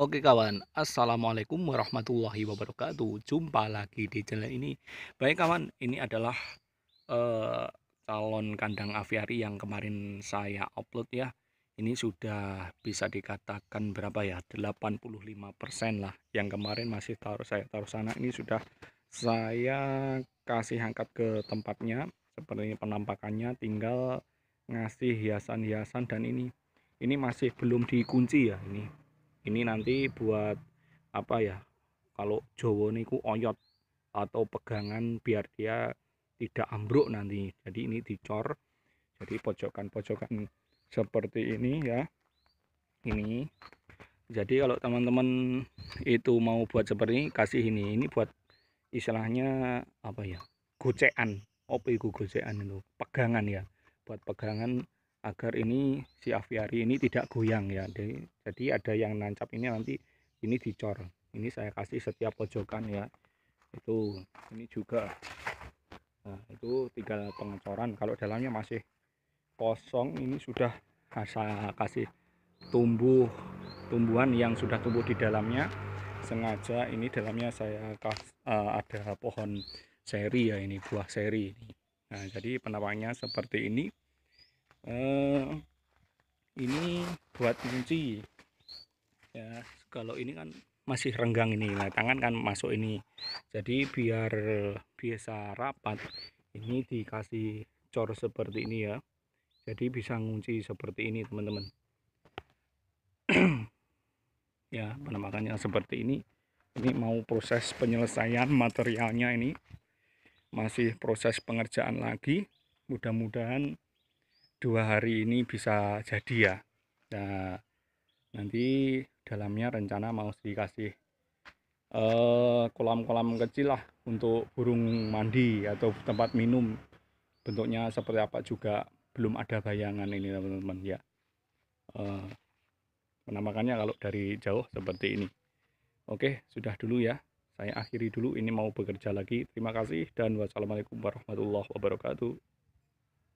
Oke kawan, Assalamualaikum warahmatullahi wabarakatuh Jumpa lagi di channel ini Baik kawan, ini adalah uh, calon kandang aviari yang kemarin saya upload ya Ini sudah bisa dikatakan berapa ya 85% lah Yang kemarin masih taruh saya taruh sana Ini sudah saya kasih angkat ke tempatnya Seperti ini penampakannya tinggal ngasih hiasan-hiasan dan ini Ini masih belum dikunci ya ini ini nanti buat apa ya kalau jowo niku oyot atau pegangan biar dia tidak ambruk nanti jadi ini dicor jadi pojokan-pojokan seperti ini ya ini jadi kalau teman-teman itu mau buat seperti ini kasih ini ini buat istilahnya apa ya gocean apa itu gocean itu pegangan ya buat pegangan agar ini si aviari ini tidak goyang ya jadi ada yang nancap ini nanti ini dicor ini saya kasih setiap pojokan ya itu ini juga nah itu tinggal pengecoran kalau dalamnya masih kosong ini sudah saya kasih tumbuh tumbuhan yang sudah tumbuh di dalamnya sengaja ini dalamnya saya kas, uh, ada pohon seri ya ini buah seri nah jadi penampangnya seperti ini eh, ini buat kunci ya kalau ini kan masih renggang ini nah tangan kan masuk ini jadi biar biasa rapat ini dikasih cor seperti ini ya jadi bisa ngunci seperti ini teman-teman ya penampakannya seperti ini ini mau proses penyelesaian materialnya ini masih proses pengerjaan lagi mudah-mudahan dua hari ini bisa jadi ya nah, nanti dalamnya rencana mau dikasih eh, kolam-kolam uh, kecil lah untuk burung mandi atau tempat minum bentuknya seperti apa juga belum ada bayangan ini teman-teman ya uh, eh, penamakannya kalau dari jauh seperti ini oke sudah dulu ya saya akhiri dulu ini mau bekerja lagi terima kasih dan wassalamualaikum warahmatullahi wabarakatuh